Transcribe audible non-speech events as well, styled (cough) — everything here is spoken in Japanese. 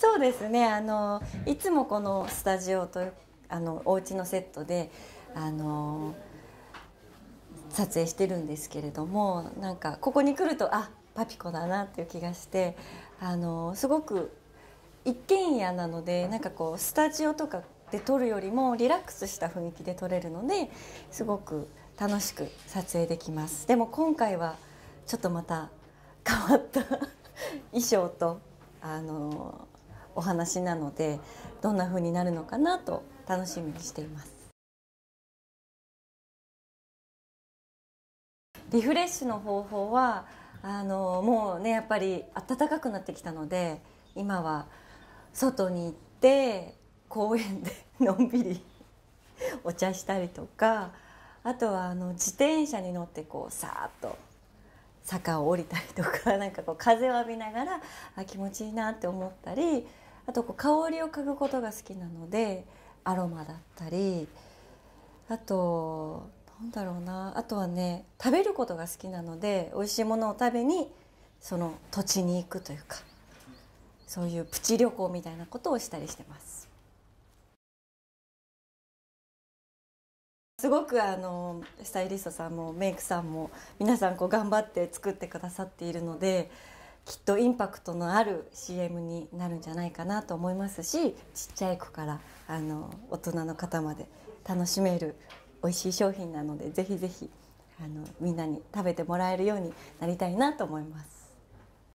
そうですねあのいつもこのスタジオとあのお家のセットであの撮影してるんですけれどもなんかここに来るとあパピコだなっていう気がしてあのすごく一軒家なのでなんかこうスタジオとかで撮るよりもリラックスした雰囲気で撮れるのですごく楽しく撮影できますでも今回はちょっとまた変わった (laughs) 衣装とあのお話なのでどんな風になるのかなと楽しみにしています。リフレッシュの方法はあのもうねやっぱり暖かくなってきたので今は外に行って公園で (laughs) のんびり (laughs) お茶したりとかあとはあの自転車に乗ってこうさーっと坂を降りたりとか (laughs) なんかこう風を浴びながらあ気持ちいいなって思ったりあとこう香りを嗅ぐことが好きなのでアロマだったりあとなんだろうなあとはね食べることが好きなので美味しいものを食べにその土地に行くというかそういうプチ旅行みたいなことをしたりしてます。すごくあのスタイリストさんもメイクさんも皆さんこう頑張って作ってくださっているのできっとインパクトのある CM になるんじゃないかなと思いますしちっちゃい子からあの大人の方まで楽しめる美味しい商品なのでぜひぜひあのみんなに食べてもらえるようになりたいなと思います。